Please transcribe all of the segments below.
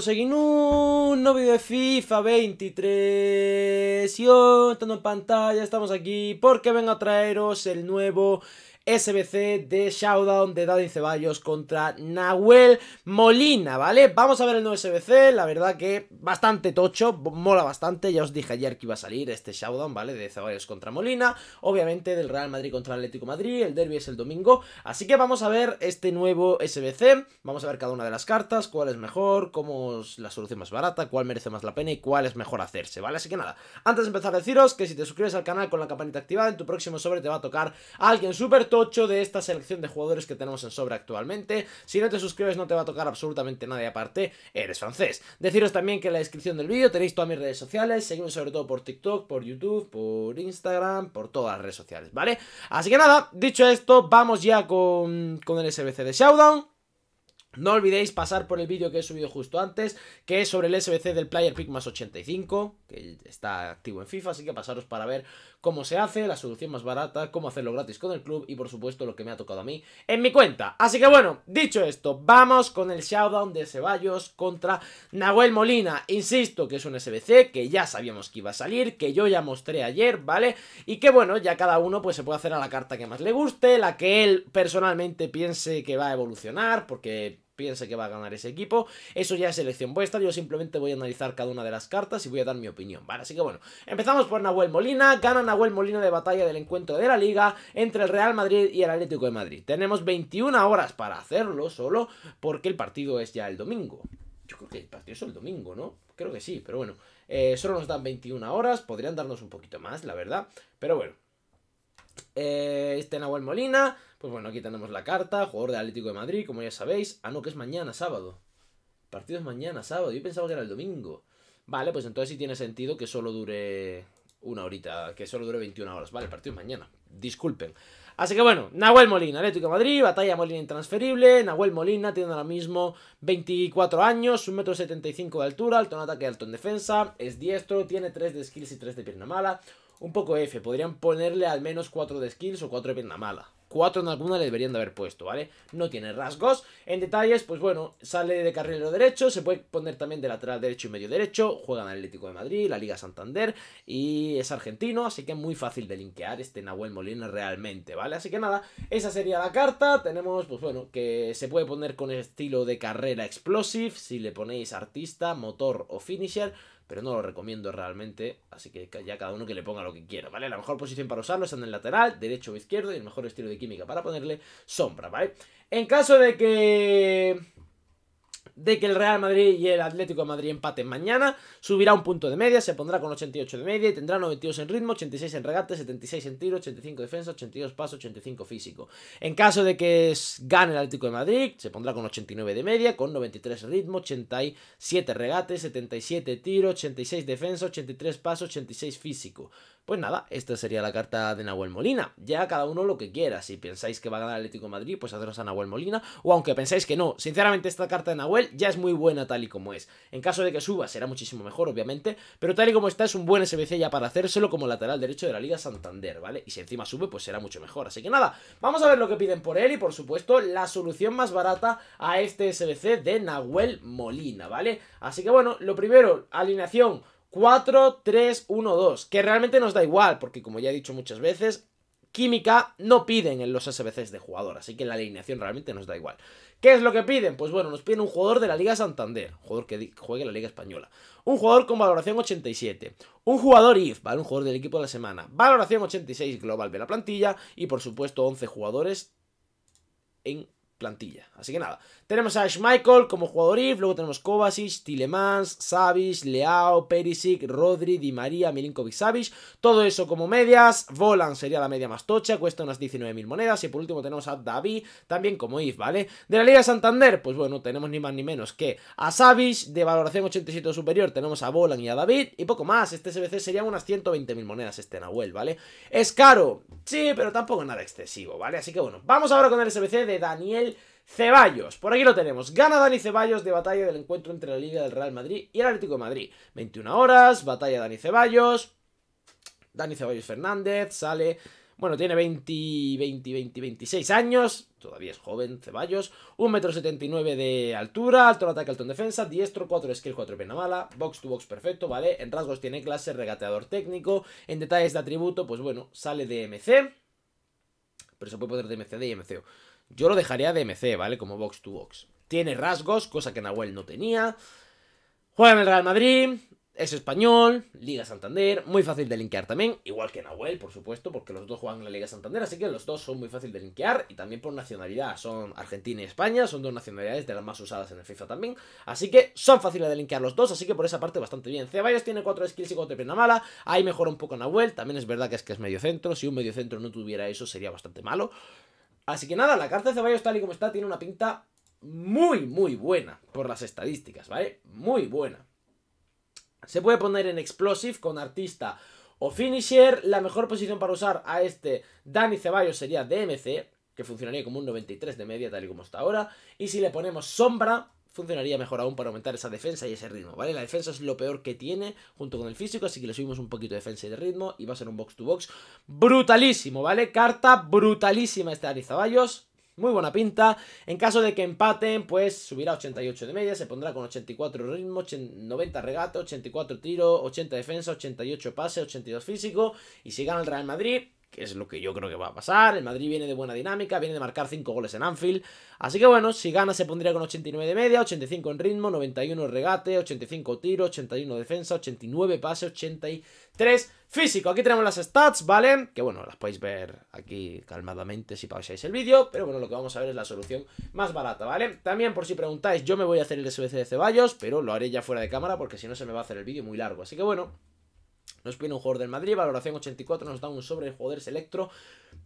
seguir un nuevo de FIFA 23. Y hoy, estando en pantalla, estamos aquí porque vengo a traeros el nuevo SBC de Showdown de Daddy Ceballos contra Nahuel Molina, ¿vale? Vamos a ver el nuevo SBC, la verdad que bastante tocho, mola bastante, ya os dije ayer que iba a salir este Showdown, ¿vale? De Ceballos contra Molina, obviamente del Real Madrid contra Atlético Madrid, el derby es el domingo, así que vamos a ver este nuevo SBC, vamos a ver cada una de las cartas, cuál es mejor, cómo es la solución más barata, cuál merece más la pena y cuál es mejor hacerse, ¿vale? Así que nada, antes de empezar a deciros que si te suscribes al canal con la campanita activada, en tu próximo sobre te va a tocar alguien súper 8 de esta selección de jugadores que tenemos en sobra actualmente. Si no te suscribes no te va a tocar absolutamente nada y aparte eres francés. Deciros también que en la descripción del vídeo tenéis todas mis redes sociales, seguidme sobre todo por TikTok, por YouTube, por Instagram, por todas las redes sociales, ¿vale? Así que nada, dicho esto, vamos ya con, con el SBC de Showdown. No olvidéis pasar por el vídeo que he subido justo antes, que es sobre el SBC del Player Pick más 85, que está activo en FIFA, así que pasaros para ver cómo se hace, la solución más barata, cómo hacerlo gratis con el club y por supuesto lo que me ha tocado a mí en mi cuenta. Así que bueno, dicho esto, vamos con el showdown de Ceballos contra Nahuel Molina. Insisto que es un SBC que ya sabíamos que iba a salir, que yo ya mostré ayer, ¿vale? Y que bueno, ya cada uno pues se puede hacer a la carta que más le guste, la que él personalmente piense que va a evolucionar, porque piense que va a ganar ese equipo. Eso ya es elección vuestra, yo simplemente voy a analizar cada una de las cartas y voy a dar mi opinión, ¿vale? Así que bueno, empezamos por Nahuel Molina, gana Nahuel Molina de batalla del encuentro de la liga entre el Real Madrid y el Atlético de Madrid. Tenemos 21 horas para hacerlo solo porque el partido es ya el domingo. Yo creo que el partido es el domingo, ¿no? Creo que sí, pero bueno, eh, solo nos dan 21 horas, podrían darnos un poquito más, la verdad, pero bueno. Eh, este Nahuel Molina, pues bueno, aquí tenemos la carta, jugador de Atlético de Madrid, como ya sabéis. Ah, no, que es mañana, sábado. partido es mañana, sábado. Yo pensaba que era el domingo. Vale, pues entonces sí tiene sentido que solo dure una horita, que solo dure 21 horas. Vale, el partido es mañana. Disculpen. Así que bueno, Nahuel Molina, Atlético de Madrid, batalla Molina intransferible. Nahuel Molina tiene ahora mismo 24 años, 1,75 m de altura, alto en ataque, alto en defensa. Es diestro, tiene 3 de skills y 3 de pierna mala un poco F. Podrían ponerle al menos 4 de skills o 4 de pierna mala. 4 en alguna le deberían de haber puesto, ¿vale? No tiene rasgos. En detalles, pues bueno, sale de carrilero derecho, se puede poner también de lateral derecho y medio derecho. Juega en Atlético de Madrid, la Liga Santander y es argentino, así que es muy fácil de linkear este Nahuel Molina realmente, ¿vale? Así que nada, esa sería la carta. Tenemos, pues bueno, que se puede poner con estilo de carrera explosive, si le ponéis artista, motor o finisher pero no lo recomiendo realmente, así que ya cada uno que le ponga lo que quiera, ¿vale? La mejor posición para usarlo es en el lateral, derecho o izquierdo, y el mejor estilo de química para ponerle sombra, ¿vale? En caso de que de que el Real Madrid y el Atlético de Madrid empaten mañana, subirá un punto de media, se pondrá con 88 de media y tendrá 92 en ritmo, 86 en regate, 76 en tiro, 85 defensa, 82 paso, 85 físico. En caso de que gane el Atlético de Madrid, se pondrá con 89 de media, con 93 en ritmo, 87 regate, 77 tiro, 86 defensa, 83 pasos 86 físico. Pues nada, esta sería la carta de Nahuel Molina. Ya cada uno lo que quiera. Si pensáis que va a ganar el Atlético de Madrid, pues haceros a Nahuel Molina. O aunque pensáis que no, sinceramente esta carta de Nahuel ya es muy buena tal y como es. En caso de que suba será muchísimo mejor, obviamente. Pero tal y como está es un buen SBC ya para hacérselo como lateral derecho de la Liga Santander, ¿vale? Y si encima sube, pues será mucho mejor. Así que nada, vamos a ver lo que piden por él y por supuesto la solución más barata a este SBC de Nahuel Molina, ¿vale? Así que bueno, lo primero, alineación 4-3-1-2, que realmente nos da igual, porque como ya he dicho muchas veces, química no piden en los SBCs de jugador, así que la alineación realmente nos da igual. ¿Qué es lo que piden? Pues bueno, nos piden un jugador de la Liga Santander, jugador que juegue la Liga Española, un jugador con valoración 87, un jugador IF, ¿vale? Un jugador del equipo de la semana, valoración 86 global de la plantilla y por supuesto 11 jugadores en plantilla. Así que nada, tenemos a Ash Michael como jugador IF, luego tenemos Kovacic, Tilemans, Savic, Leao, Perisic, Rodri, Di María, Milinkovic, Savic, todo eso como medias, Volan sería la media más tocha, cuesta unas 19.000 monedas y por último tenemos a David también como IF, ¿vale? De la Liga Santander, pues bueno, tenemos ni más ni menos que a Savic, de valoración 87 superior tenemos a Volan y a David y poco más, este SBC serían unas 120.000 monedas este Nahuel, ¿vale? Es caro, sí, pero tampoco nada excesivo, ¿vale? Así que bueno, vamos ahora con el SBC de Daniel Ceballos, por aquí lo tenemos. Gana Dani Ceballos de batalla del encuentro entre la Liga del Real Madrid y el Atlético de Madrid. 21 horas, batalla Dani Ceballos. Dani Ceballos Fernández sale bueno, tiene 20, 20, 20, 26 años. Todavía es joven, Ceballos. 179 79 de altura, alto en ataque, alto en defensa. Diestro, 4 skill, 4 pena mala. Box to box perfecto, ¿vale? En rasgos tiene clase, regateador técnico. En detalles de atributo, pues bueno, sale de MC. Pero se puede poner de MC de MCO. Yo lo dejaría de MC, ¿vale? Como box to box. Tiene rasgos, cosa que Nahuel no tenía. Juega en el Real Madrid, es español, Liga Santander, muy fácil de linkear también, igual que Nahuel, por supuesto, porque los dos juegan en la Liga Santander, así que los dos son muy fácil de linkear y también por nacionalidad, son Argentina y España, son dos nacionalidades de las más usadas en el FIFA también, así que son fáciles de linkear los dos, así que por esa parte bastante bien. Ceballos tiene cuatro skills y 4 pena mala, ahí mejora un poco Nahuel, también es verdad que es que es medio centro, si un medio centro no tuviera eso sería bastante malo, Así que nada, la carta de Ceballos tal y como está tiene una pinta muy, muy buena por las estadísticas, ¿vale? Muy buena. Se puede poner en Explosive con artista o Finisher. La mejor posición para usar a este Dani Ceballos sería DMC, que funcionaría como un 93 de media tal y como está ahora. Y si le ponemos Sombra, funcionaría mejor aún para aumentar esa defensa y ese ritmo, ¿vale? La defensa es lo peor que tiene junto con el físico, así que le subimos un poquito de defensa y de ritmo y va a ser un box to box brutalísimo, ¿vale? Carta brutalísima este Arizaballos. Muy buena pinta. En caso de que empaten, pues subirá 88 de media, se pondrá con 84 ritmo, 90 regate, 84 tiro, 80 defensa, 88 pase, 82 físico. Y si gana el Real Madrid, que es lo que yo creo que va a pasar. El Madrid viene de buena dinámica, viene de marcar 5 goles en Anfield. Así que bueno, si gana se pondría con 89 de media, 85 en ritmo, 91 regate, 85 tiro, 81 defensa, 89 pase, 83 físico. Aquí tenemos las stats, ¿vale? Que bueno, las podéis ver aquí calmadamente si pausáis el vídeo, pero bueno, lo que vamos a ver es la solución más barata, ¿vale? También por si preguntáis, yo me voy a hacer el SBC de Ceballos, pero lo haré ya fuera de cámara porque si no se me va a hacer el vídeo muy largo. Así que bueno, nos piden un jugador del Madrid, valoración 84, nos da un sobre de jugadores Selectro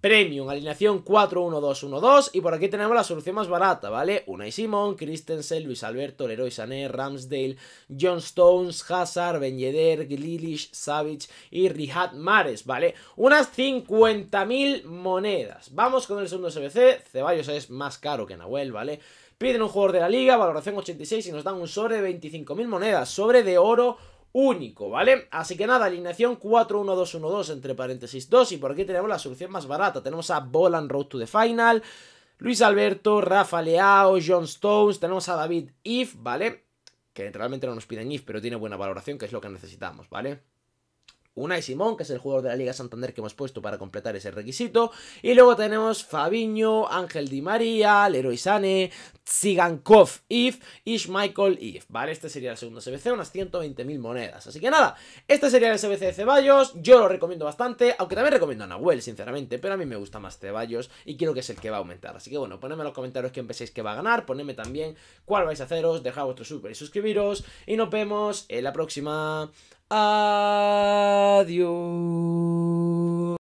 Premium, alineación 4-1-2-1-2 y por aquí tenemos la solución más barata, ¿vale? Unai Simón, Christensen, Luis Alberto, Leroy Sané, Ramsdale, John Stones, Hazard, Ben Yedder, Glilish, Savage y Rihad Mares, ¿vale? Unas 50.000 monedas. Vamos con el segundo SBC, Ceballos es más caro que Nahuel, ¿vale? Piden un jugador de la liga, valoración 86 y nos dan un sobre de 25.000 monedas, sobre de oro único, ¿vale? Así que nada, alineación 4 1 2 2 entre paréntesis 2 y por aquí tenemos la solución más barata. Tenemos a Bolan Road to the Final, Luis Alberto, Rafa Leao, John Stones, tenemos a David If, ¿vale? Que realmente no nos piden If, pero tiene buena valoración, que es lo que necesitamos, ¿vale? Unai Simón, que es el jugador de la Liga Santander que hemos puesto para completar ese requisito. Y luego tenemos Fabiño, Ángel Di María, Leroy Sane, Tsigankov If y Schmeichel If, ¿vale? Este sería el segundo SBC, unas 120.000 monedas. Así que nada, este sería el SBC de Ceballos, yo lo recomiendo bastante, aunque también recomiendo a Nahuel, sinceramente, pero a mí me gusta más Ceballos y creo que es el que va a aumentar. Así que bueno, ponedme en los comentarios quién penséis que va a ganar, ponedme también cuál vais a haceros, dejad vuestro super y suscribiros y nos vemos en la próxima. Adiós.